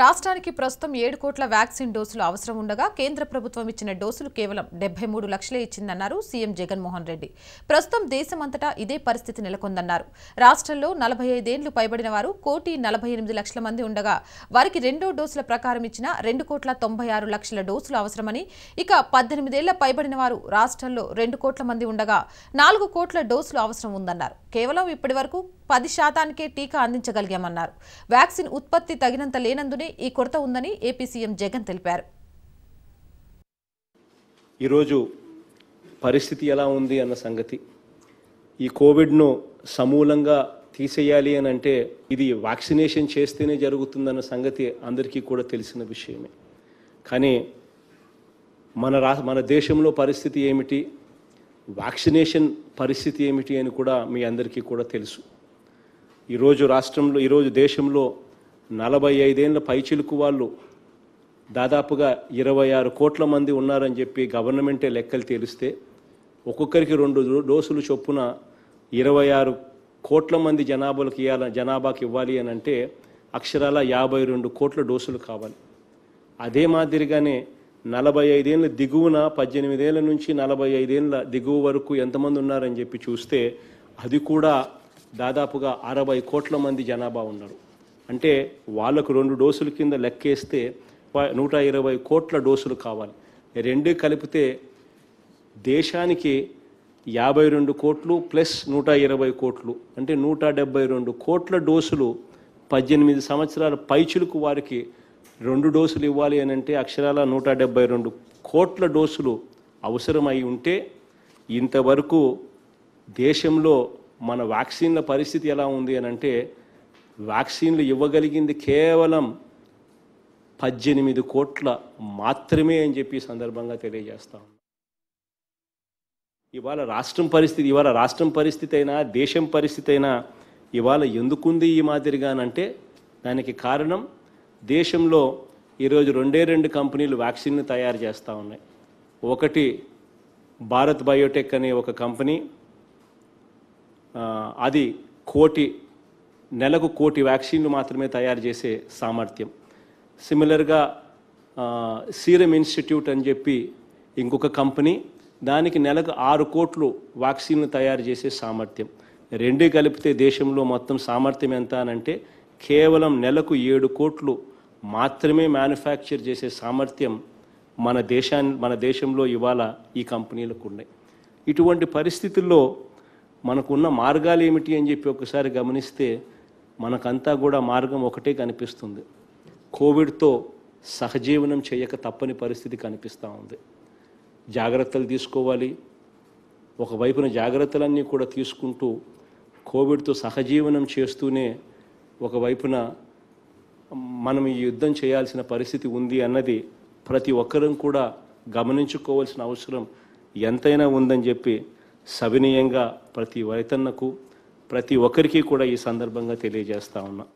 రాష్ట్రానికి ప్రస్తుతం ఏడు కోట్ల వ్యాక్సిన్ డోసులు అవసరం ఉండగా కేంద్ర ప్రభుత్వం ఇచ్చిన డోసులు కేవలం డెబ్బై మూడు లక్షలే ఇచ్చిందన్నారు సీఎం జగన్మోహన్ రెడ్డి ప్రస్తుతం దేశమంతటా ఇదే పరిస్థితి నెలకొందన్నారు రాష్ట్రంలో నలభై ఐదేండ్లు పైబడిన వారు కోటి నలభై ఎనిమిది లక్షల మంది ఉండగా వారికి రెండో డోసుల ప్రకారం ఇచ్చిన రెండు కోట్ల తొంభై ఆరు లక్షల డోసులు అవసరమని ఇక పద్దెనిమిదేళ్ల పైబడిన వారు రాష్ట్రంలో రెండు కోట్ల మంది ఉండగా నాలుగు కోట్ల డోసులు అవసరం ఉందన్నారు కేవలం ఇప్పటి వరకు పది శాతానికే టీకా అందించగలిగామన్నారు వ్యాక్సిన్ ఉత్పత్తి తగినంత లేనందునే విషయంలోనే ఈ కొరత ఉందని ఏపీ సీఎం జగన్ తెలిపారు ఈరోజు పరిస్థితి ఎలా ఉంది అన్న సంగతి ఈ కోవిడ్ను సమూలంగా తీసేయాలి అని అంటే ఇది వ్యాక్సినేషన్ చేస్తేనే జరుగుతుందన్న సంగతి అందరికీ కూడా తెలిసిన విషయమే కానీ మన రా మన దేశంలో పరిస్థితి ఏమిటి వ్యాక్సినేషన్ పరిస్థితి ఏమిటి అని కూడా మీ అందరికీ కూడా తెలుసు ఈరోజు రాష్ట్రంలో ఈరోజు దేశంలో నలభై ఐదేళ్ళ పైచిలుకు వాళ్ళు దాదాపుగా ఇరవై ఆరు కోట్ల మంది ఉన్నారని చెప్పి గవర్నమెంటే లెక్కలు తెలిస్తే ఒక్కొక్కరికి రెండు డోసులు చొప్పున ఇరవై ఆరు కోట్ల మంది జనాభాలకు ఇవ్వాల జనాభాకి ఇవ్వాలి అని అంటే అక్షరాల యాభై రెండు కోట్ల డోసులు కావాలి అదే మాదిరిగానే నలభై ఐదేళ్ళ దిగువన పద్దెనిమిదేళ్ళ నుంచి నలభై ఐదేళ్ళ దిగువ వరకు ఎంతమంది ఉన్నారని చెప్పి చూస్తే అది కూడా దాదాపుగా అరవై కోట్ల మంది జనాభా ఉన్నారు అంటే వాళ్ళకు రెండు డోసుల కింద లెక్కేస్తే నూట ఇరవై కోట్ల డోసులు కావాలి రెండు కలిపితే దేశానికి యాభై రెండు కోట్లు ప్లస్ నూట ఇరవై కోట్లు అంటే నూట డెబ్బై రెండు కోట్ల డోసులు పద్దెనిమిది సంవత్సరాల పైచులకు వారికి రెండు డోసులు ఇవ్వాలి అని అంటే అక్షరాల నూట డెబ్బై రెండు కోట్ల డోసులు అవసరమై ఉంటే ఇంతవరకు దేశంలో మన వ్యాక్సిన్ల పరిస్థితి ఎలా ఉంది అని అంటే వ్యాక్సిన్లు ఇవ్వగలిగింది కేవలం పద్దెనిమిది కోట్ల మాత్రమే అని చెప్పి సందర్భంగా తెలియజేస్తాం ఇవాళ రాష్ట్రం పరిస్థితి ఇవాళ రాష్ట్రం పరిస్థితి అయినా దేశం పరిస్థితి అయినా ఇవాళ ఎందుకుంది ఈ మాదిరిగానంటే దానికి కారణం దేశంలో ఈరోజు రెండే రెండు కంపెనీలు వ్యాక్సిన్ని తయారు చేస్తూ ఉన్నాయి ఒకటి భారత్ బయోటెక్ అనే ఒక కంపెనీ అది కోటి నెలకు కోటి వ్యాక్సిన్లు మాత్రమే తయారు చేసే సామర్థ్యం సిమిలర్గా సీరం ఇన్స్టిట్యూట్ అని చెప్పి ఇంకొక కంపెనీ దానికి నెలకు ఆరు కోట్లు వ్యాక్సిన్లు తయారు చేసే సామర్థ్యం రెండే కలిపితే దేశంలో మొత్తం సామర్థ్యం ఎంత అనంటే కేవలం నెలకు ఏడు కోట్లు మాత్రమే మ్యానుఫ్యాక్చర్ చేసే సామర్థ్యం మన దేశాన్ని మన దేశంలో ఇవాళ ఈ కంపెనీలకు ఉన్నాయి ఇటువంటి పరిస్థితుల్లో మనకున్న మార్గాలు ఏమిటి అని చెప్పి ఒకసారి గమనిస్తే మనకంతా కూడా మార్గం ఒకటే కనిపిస్తుంది కోవిడ్తో సహజీవనం చేయక తప్పని పరిస్థితి కనిపిస్తూ ఉంది జాగ్రత్తలు తీసుకోవాలి ఒకవైపున జాగ్రత్తలన్నీ కూడా తీసుకుంటూ కోవిడ్తో సహజీవనం చేస్తూనే ఒకవైపున మనం ఈ యుద్ధం చేయాల్సిన పరిస్థితి ఉంది అన్నది ప్రతి ఒక్కరం కూడా గమనించుకోవాల్సిన అవసరం ఎంతైనా ఉందని చెప్పి సవినీయంగా ప్రతి రైతన్నకు ప్రతి ఒక్కరికి కూడా ఈ సందర్భంగా తెలియజేస్తా ఉన్నా